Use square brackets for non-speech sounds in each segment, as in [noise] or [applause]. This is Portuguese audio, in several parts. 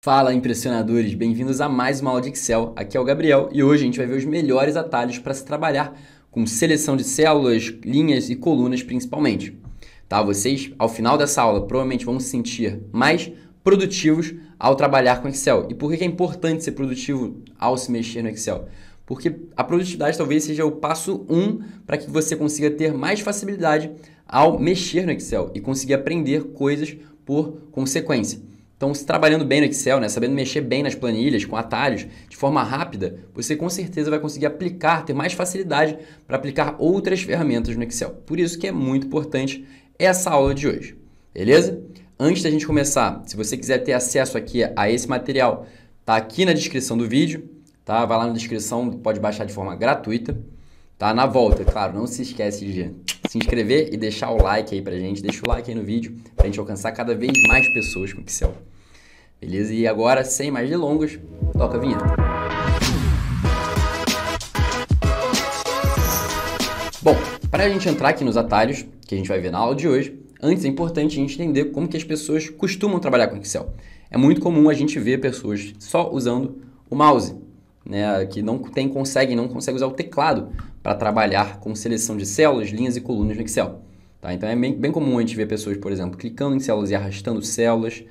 Fala impressionadores, bem-vindos a mais uma aula de Excel. Aqui é o Gabriel e hoje a gente vai ver os melhores atalhos para se trabalhar com seleção de células, linhas e colunas principalmente. Tá? Vocês, ao final dessa aula, provavelmente vão se sentir mais produtivos ao trabalhar com Excel. E por que é importante ser produtivo ao se mexer no Excel? Porque a produtividade talvez seja o passo 1 um para que você consiga ter mais facilidade ao mexer no Excel e conseguir aprender coisas por consequência. Então, se trabalhando bem no Excel, né, sabendo mexer bem nas planilhas, com atalhos, de forma rápida, você com certeza vai conseguir aplicar, ter mais facilidade para aplicar outras ferramentas no Excel. Por isso que é muito importante essa aula de hoje. Beleza? Antes da gente começar, se você quiser ter acesso aqui a esse material, tá aqui na descrição do vídeo, tá? Vai lá na descrição, pode baixar de forma gratuita, tá? Na volta, claro, não se esquece de se inscrever e deixar o like aí pra gente, deixa o like aí no vídeo pra gente alcançar cada vez mais pessoas com Excel. Beleza? E agora, sem mais delongas, toca a vinheta. Bom, para a gente entrar aqui nos atalhos, que a gente vai ver na aula de hoje, antes é importante a gente entender como que as pessoas costumam trabalhar com Excel. É muito comum a gente ver pessoas só usando o mouse, né, que não tem, consegue, não consegue usar o teclado para trabalhar com seleção de células, linhas e colunas no Excel. Tá? Então é bem, bem comum a gente ver pessoas, por exemplo, clicando em células e arrastando células,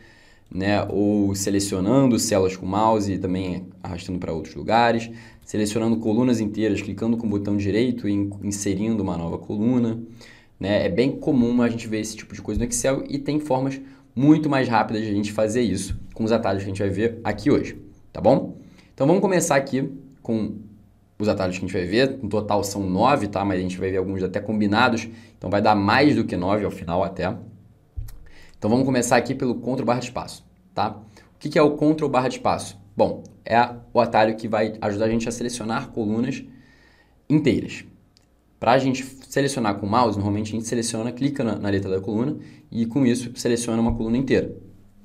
né? Ou selecionando células com mouse e também arrastando para outros lugares, selecionando colunas inteiras, clicando com o botão direito e inserindo uma nova coluna, né? É bem comum a gente ver esse tipo de coisa no Excel e tem formas muito mais rápidas de a gente fazer isso com os atalhos que a gente vai ver aqui hoje, tá bom? Então vamos começar aqui com os atalhos que a gente vai ver. No total são nove, tá? Mas a gente vai ver alguns até combinados, então vai dar mais do que nove ao final até. Então vamos começar aqui pelo Ctrl barra de espaço, tá? O que é o Ctrl barra de espaço? Bom, é o atalho que vai ajudar a gente a selecionar colunas inteiras. Para a gente selecionar com o mouse, normalmente a gente seleciona, clica na, na, letra da coluna e com isso seleciona uma coluna inteira.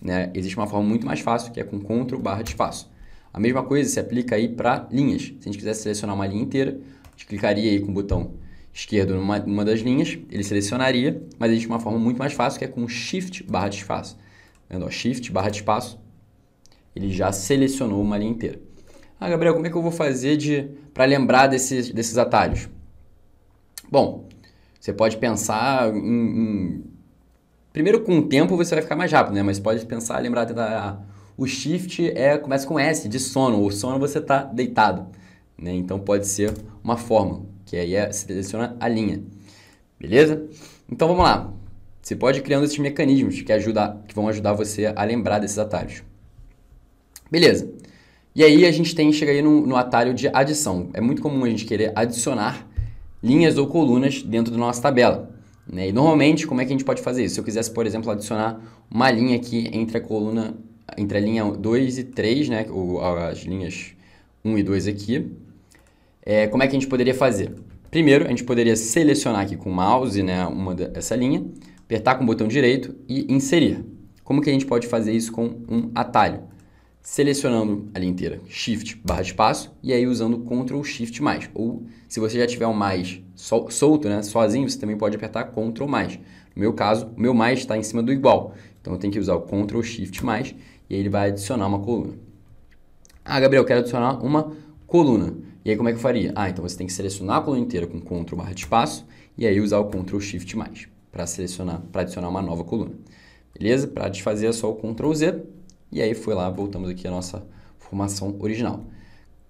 Né? Existe uma forma muito mais fácil que é com CTRL barra de espaço. A mesma coisa se aplica aí para linhas. Se a gente quiser selecionar uma linha inteira, a gente clicaria aí com o botão esquerdo numa, numa das linhas, ele selecionaria, mas existe uma forma muito mais fácil que é com Shift barra de espaço. Vendo, ó, shift barra de espaço, ele já selecionou uma linha inteira. Ah, Gabriel, como é que eu vou fazer de para lembrar desses, desses atalhos? Bom, você pode pensar em, em, Primeiro, com o tempo você vai ficar mais rápido, né? Mas pode pensar, lembrar, tentar... O shift é, começa com S, de sono. O sono você está deitado. Né? Então pode ser uma forma que aí é, seleciona a linha. Beleza? Então vamos lá. Você pode ir criando esses mecanismos que, ajudar, que vão ajudar você a lembrar desses atalhos. Beleza. E aí a gente tem, chega aí no, no atalho de adição. É muito comum a gente querer adicionar linhas ou colunas dentro da nossa tabela. Né? E normalmente, como é que a gente pode fazer isso? Se eu quisesse, por exemplo, adicionar uma linha aqui entre a coluna, entre a linha 2 e 3, né? Ou as linhas 1 e 2 aqui, é, como é que a gente poderia fazer? Primeiro, a gente poderia selecionar aqui com o mouse né, uma dessa linha, apertar com o botão direito e inserir. Como que a gente pode fazer isso com um atalho? Selecionando a linha inteira, Shift barra espaço, e aí usando Ctrl Shift mais. Ou se você já tiver um mais sol, solto, né, sozinho, você também pode apertar Ctrl mais. No meu caso, o meu mais está em cima do igual. Então eu tenho que usar o Ctrl Shift mais, e aí ele vai adicionar uma coluna. Ah, Gabriel, eu quero adicionar uma coluna. E aí como é que eu faria? Ah, então você tem que selecionar a coluna inteira com CTRL barra de espaço e aí usar o CTRL SHIFT mais para selecionar, para adicionar uma nova coluna. Beleza? Para desfazer é só o CTRL Z e aí foi lá, voltamos aqui à nossa formação original.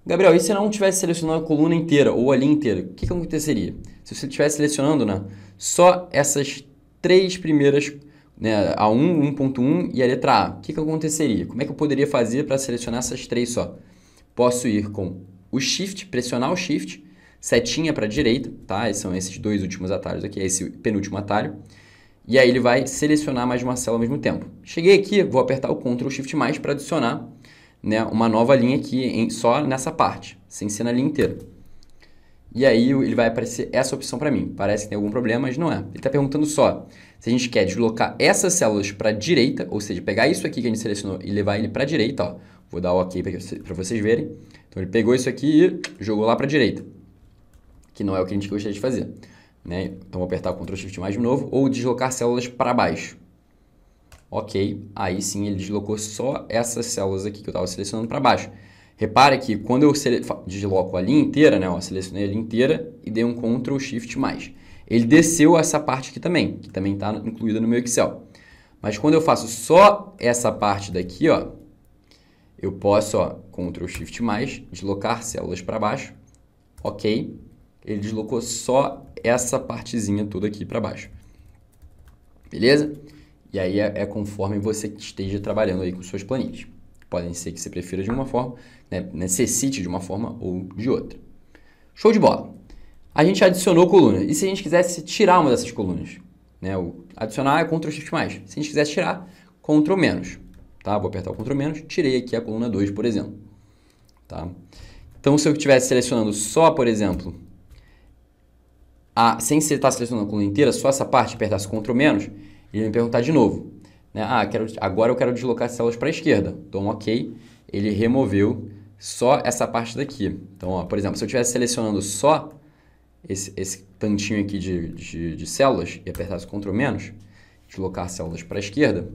Gabriel, e se não tivesse selecionado a coluna inteira ou a linha inteira, o que, que aconteceria? Se você estivesse selecionando né, só essas três primeiras, né, a 1, 1.1 e a letra A, o que, que aconteceria? Como é que eu poderia fazer para selecionar essas três só? Posso ir com o shift, pressionar o shift, setinha para a direita, tá? Esses são esses dois últimos atalhos aqui, é esse penúltimo atalho. E aí ele vai selecionar mais de uma célula ao mesmo tempo. Cheguei aqui, vou apertar o Ctrl Shift mais para adicionar né, uma nova linha aqui em, só nessa parte, sem ser na linha inteira. E aí ele vai aparecer essa opção para mim. Parece que tem algum problema, mas não é. Ele está perguntando só se a gente quer deslocar essas células para a direita, ou seja, pegar isso aqui que a gente selecionou e levar ele para a direita, ó, Vou dar o OK para vocês verem. Então ele pegou isso aqui e jogou lá para a direita, que não é o que a gente gostaria de fazer. Né? Então vou apertar o Ctrl Shift mais de novo ou deslocar células para baixo. Ok, aí sim ele deslocou só essas células aqui que eu estava selecionando para baixo. Repara que quando eu desloco a linha inteira, né, ó, selecionei a linha inteira e dei um Ctrl Shift mais. Ele desceu essa parte aqui também, que também está incluída no meu Excel. Mas quando eu faço só essa parte daqui, ó, eu posso, ó, Ctrl Shift mais, deslocar células para baixo, ok. Ele deslocou só essa partezinha toda aqui para baixo. Beleza? E aí é, é, conforme você esteja trabalhando aí com suas planilhas. Podem ser que você prefira de uma forma, né, necessite de uma forma ou de outra. Show de bola! A gente adicionou coluna. E se a gente quisesse tirar uma dessas colunas? Né, o adicionar é Ctrl Shift mais. Se a gente quisesse tirar, Ctrl menos. Tá? Vou apertar o Ctrl menos, tirei aqui a coluna 2, por exemplo. Tá? Então, se eu estivesse selecionando só, por exemplo, a, sem estar tá selecionando a coluna inteira, só essa parte, apertasse Ctrl menos, ele ia me perguntar de novo. Né? Ah, quero, agora eu quero deslocar as células para a esquerda. Então, OK. Ele removeu só essa parte daqui. Então, ó, por exemplo, se eu estivesse selecionando só esse, esse tantinho aqui de, de, de células e apertasse Ctrl menos, deslocar células para a esquerda,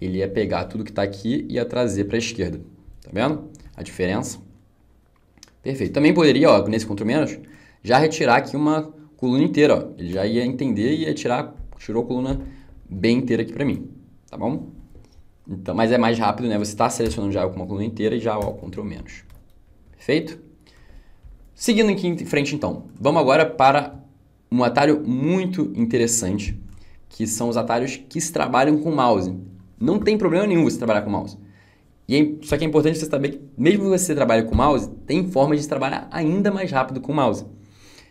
ele ia pegar tudo que está aqui e ia trazer para a esquerda. Tá vendo a diferença? Perfeito. Também poderia, ó, nesse ctrl menos, já retirar aqui uma coluna inteira. Ó. Ele já ia entender e ia tirar, tirou a coluna bem inteira aqui para mim. Tá bom? Então, mas é mais rápido, né? Você está selecionando já uma coluna inteira e já ó, o Ctrl menos. Perfeito? Seguindo aqui em frente, então. Vamos agora para um atalho muito interessante, que são os atalhos que se trabalham com o mouse. Não tem problema nenhum você trabalhar com mouse. E, só que é importante você saber que, mesmo que você trabalhe com mouse, tem formas de trabalhar ainda mais rápido com o mouse.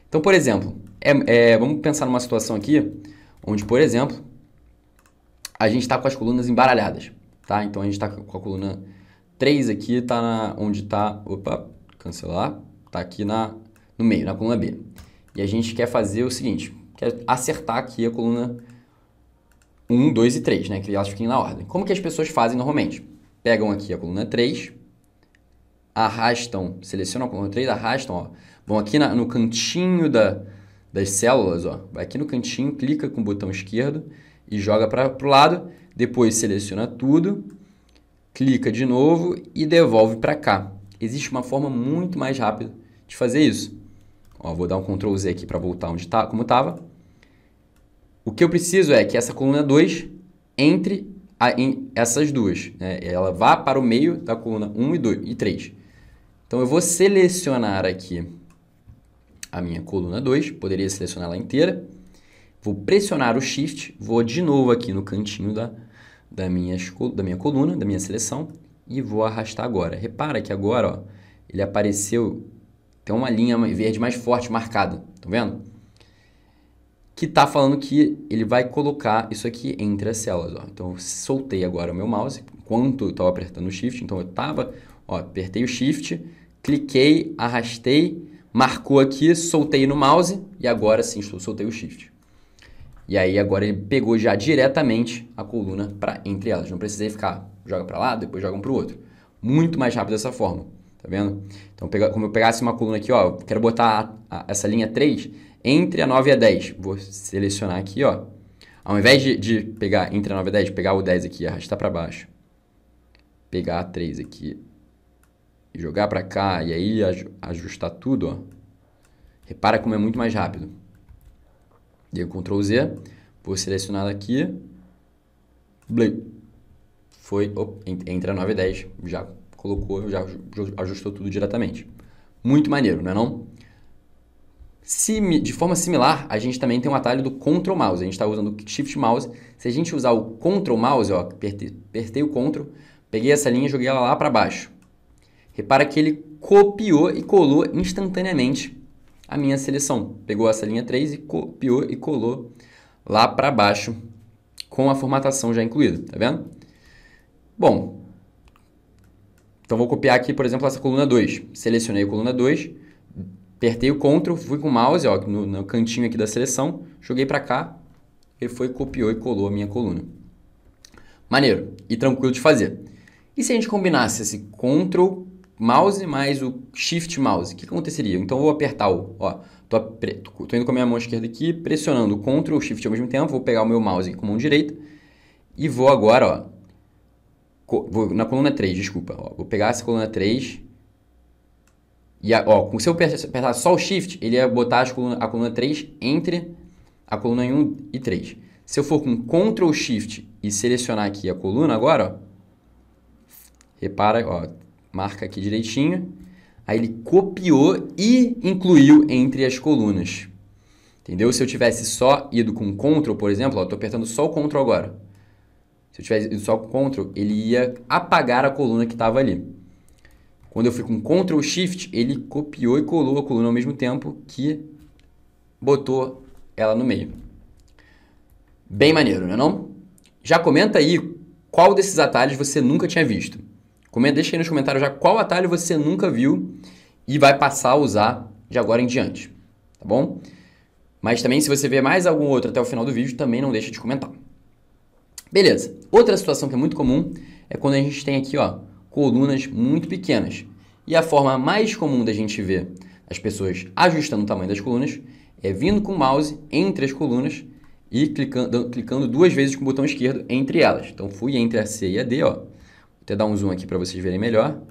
Então, por exemplo, é, é, vamos pensar numa situação aqui onde, por exemplo, a gente está com as colunas embaralhadas. Tá? Então, a gente está com a coluna 3 aqui, tá na, onde está... Opa, cancelar. Está aqui na, no meio, na coluna B. E a gente quer fazer o seguinte, quer acertar aqui a coluna 1, 2 e 3, né? Que elas fiquem na ordem. Como que as pessoas fazem normalmente? Pegam aqui a coluna 3, arrastam, selecionam a coluna 3, arrastam, ó, vão aqui na, no cantinho da, das células, ó, vai aqui no cantinho, clica com o botão esquerdo e joga para o lado, depois seleciona tudo, clica de novo e devolve para cá. Existe uma forma muito mais rápida de fazer isso. Ó, vou dar um Ctrl Z aqui para voltar onde tá, como estava. O que eu preciso é que essa coluna 2 entre a, essas duas. Né? Ela vá para o meio da coluna 1 um e, 2, e 3. Então eu vou selecionar aqui a minha coluna 2, poderia selecionar ela inteira. Vou pressionar o Shift, vou de novo aqui no cantinho da, da, da minha coluna, da minha seleção, e vou arrastar agora. Repara que agora ó, ele apareceu, tem uma linha verde mais forte marcada, tá vendo? que está falando que ele vai colocar isso aqui entre as células. Ó. Então, eu soltei agora o meu mouse, enquanto eu estava apertando o Shift, então eu estava, apertei o Shift, cliquei, arrastei, marcou aqui, soltei no mouse e agora sim soltei o Shift. E aí agora ele pegou já diretamente a coluna para entre elas. Não precisei ficar, joga para lá, depois joga um para o outro. Muito mais rápido dessa forma, tá vendo? Então, como eu pegasse uma coluna aqui, ó, eu quero botar a, a, essa linha 3, entre a 9 e a 10. Vou selecionar aqui, ó. Ao invés de, de pegar entre a 9 e a 10, pegar o 10 aqui e arrastar para baixo. Pegar a 3 aqui e jogar para cá e aí ajustar tudo, ó. Repara como é muito mais rápido. Dei o Ctrl Z, vou selecionar aqui. Blip. Foi op, entre a 9 e 10, já colocou, já ajustou tudo diretamente. Muito maneiro, não é não? Sim, de forma similar, a gente também tem um atalho do Ctrl Mouse. A gente está usando o Shift Mouse. Se a gente usar o Ctrl Mouse, ó, apertei o Ctrl, peguei essa linha e joguei ela lá para baixo. Repara que ele copiou e colou instantaneamente a minha seleção. Pegou essa linha 3 e copiou e colou lá para baixo com a formatação já incluída, tá vendo? Bom, então vou copiar aqui, por exemplo, essa coluna 2. Selecionei a coluna 2, Apertei o Ctrl, fui com o mouse, ó, no, no cantinho aqui da seleção, joguei para cá, ele foi, copiou e colou a minha coluna. Maneiro e tranquilo de fazer. E se a gente combinasse esse Ctrl mouse mais o Shift mouse, o que aconteceria? Então eu vou apertar o, ó, tô, tô, indo com a minha mão esquerda aqui, pressionando o Ctrl, Shift ao mesmo tempo, vou pegar o meu mouse com a mão direita e vou agora, ó, vou, na coluna 3, desculpa, ó, vou pegar essa coluna 3, e ó, se eu apertar só o shift, ele ia botar coluna, a coluna 3 entre a coluna 1 e 3. Se eu for com Ctrl Shift e selecionar aqui a coluna agora, ó, repara, ó, marca aqui direitinho. Aí ele copiou e incluiu entre as colunas. Entendeu? Se eu tivesse só ido com Ctrl, por exemplo, estou apertando só o Ctrl agora. Se eu tivesse ido só com Ctrl, ele ia apagar a coluna que estava ali. Quando eu fui com Ctrl Shift, ele copiou e colou a coluna ao mesmo tempo que botou ela no meio. Bem maneiro, não é não? Já comenta aí qual desses atalhos você nunca tinha visto. Comenta, deixa aí nos comentários já qual atalho você nunca viu e vai passar a usar de agora em diante, tá bom? Mas também se você ver mais algum outro até o final do vídeo, também não deixa de comentar. Beleza. Outra situação que é muito comum é quando a gente tem aqui, ó, colunas muito pequenas. E a forma mais comum da gente ver as pessoas ajustando o tamanho das colunas é vindo com o mouse entre as colunas e clicando, clicando duas vezes com o botão esquerdo entre elas. Então fui entre a C e a D, ó. Vou até dar um zoom aqui para vocês verem melhor.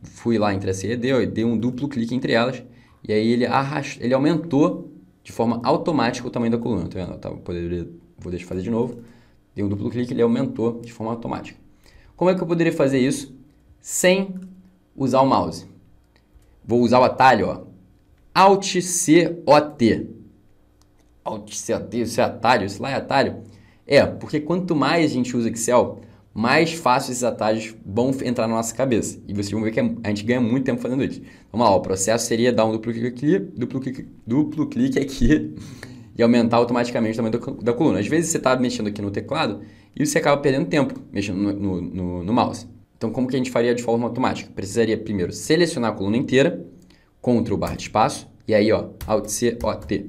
Fui lá entre a C e a D, ó, e dei um duplo clique entre elas. E aí ele, arrast... ele aumentou de forma automática o tamanho da coluna. Tá vendo? Tá, poderia... Vou deixar fazer de novo. Dei um duplo clique, ele aumentou de forma automática. Como é que eu poderia fazer isso sem usar o mouse. Vou usar o atalho, ó. Alt C O T. Alt C O T, isso é atalho, isso lá é atalho. É, porque quanto mais a gente usa Excel, mais fácil esses atalhos vão entrar na nossa cabeça. E vocês vão ver que é a gente ganha muito tempo fazendo isso. Vamos lá, o processo seria dar um duplo clique aqui, duplo clique, duplo clique aqui [laughs] e aumentar automaticamente o tamanho da, coluna. Às vezes você está mexendo aqui no teclado e você acaba perdendo tempo mexendo no, no, no, no mouse. Então, como que a gente faria de forma automática? Precisaria primeiro selecionar a coluna inteira, Ctrl barra de espaço, e aí, ó, Alt C, O, T.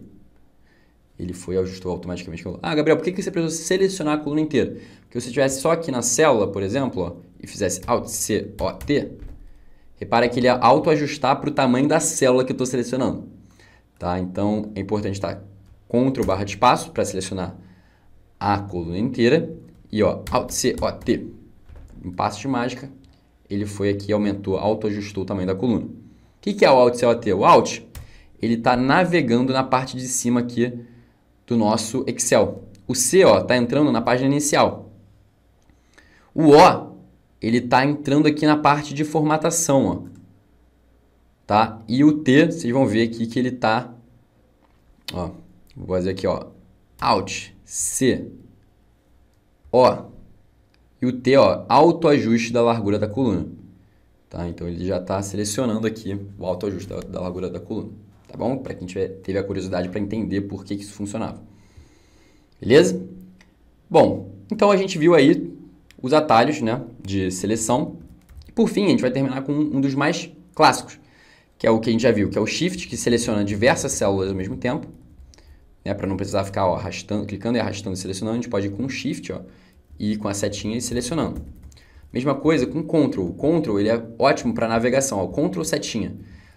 Ele foi ajustou automaticamente. Ah, Gabriel, por que, que você precisou selecionar a coluna inteira? Porque se eu tivesse só aqui na célula, por exemplo, ó, e fizesse Alt C, O, T, repara que ele ia autoajustar para o tamanho da célula que eu estou selecionando. Tá? Então, é importante estar tá Ctrl barra de espaço para selecionar a coluna inteira e ó, Alt C, O, T um passo de mágica, ele foi aqui, aumentou, autoajustou o tamanho da coluna. O que, que é o Alt CLT? O Alt, ele está navegando na parte de cima aqui do nosso Excel. O C está entrando na página inicial. O O, ele está entrando aqui na parte de formatação. Ó. Tá? E o T, vocês vão ver aqui que ele está... Vou fazer aqui, ó. Alt, C, O, e o T, ó, autoajuste da largura da coluna. Tá? Então ele já está selecionando aqui o autoajuste da, da largura da coluna. Tá bom? Para quem tiver, teve a curiosidade para entender por que, que isso funcionava. Beleza? Bom, então a gente viu aí os atalhos né, de seleção. E por fim, a gente vai terminar com um dos mais clássicos, que é o que a gente já viu, que é o shift, que seleciona diversas células ao mesmo tempo. Né, para não precisar ficar ó, arrastando, clicando e arrastando e selecionando, a gente pode ir com shift, ó, e com a setinha e selecionando. Mesma coisa com Ctrl. O Ctrl ele é ótimo para navegação. Ó, Ctrl setinha.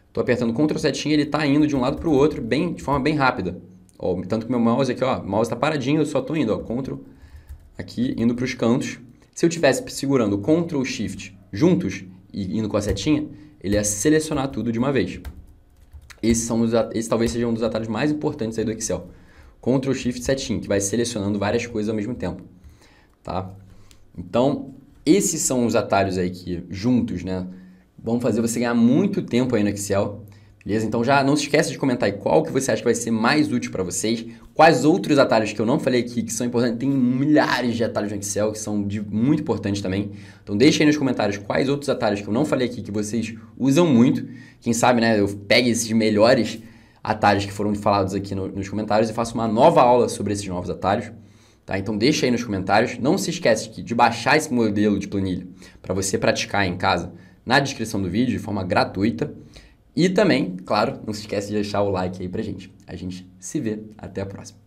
Estou apertando Ctrl setinha, ele está indo de um lado para o outro bem, de forma bem rápida. Ó, tanto que meu mouse aqui, ó, o mouse está paradinho, eu só estou indo. Ó, Ctrl aqui, indo para os cantos. Se eu tivesse segurando Ctrl Shift juntos e indo com a setinha, ele ia selecionar tudo de uma vez. Esses, são os, esse talvez seja um dos atalhos mais importantes aí do Excel. Ctrl Shift setinha, que vai selecionando várias coisas ao mesmo tempo tá? Então, esses são os atalhos aí que, juntos, né, vão fazer você ganhar muito tempo aí no Excel, beleza? Então já não se esqueça de comentar aí qual que você acha que vai ser mais útil para vocês, quais outros atalhos que eu não falei aqui que são importantes, tem milhares de atalhos no Excel que são de, muito importantes também. Então deixa aí nos comentários quais outros atalhos que eu não falei aqui que vocês usam muito, quem sabe, né, eu pegue esses melhores atalhos que foram falados aqui no, nos comentários e faço uma nova aula sobre esses novos atalhos. Tá? Então deixa aí nos comentários. Não se esquece de baixar esse modelo de planilha para você praticar em casa na descrição do vídeo de forma gratuita. E também, claro, não se esquece de deixar o like aí pra gente. A gente se vê até a próxima.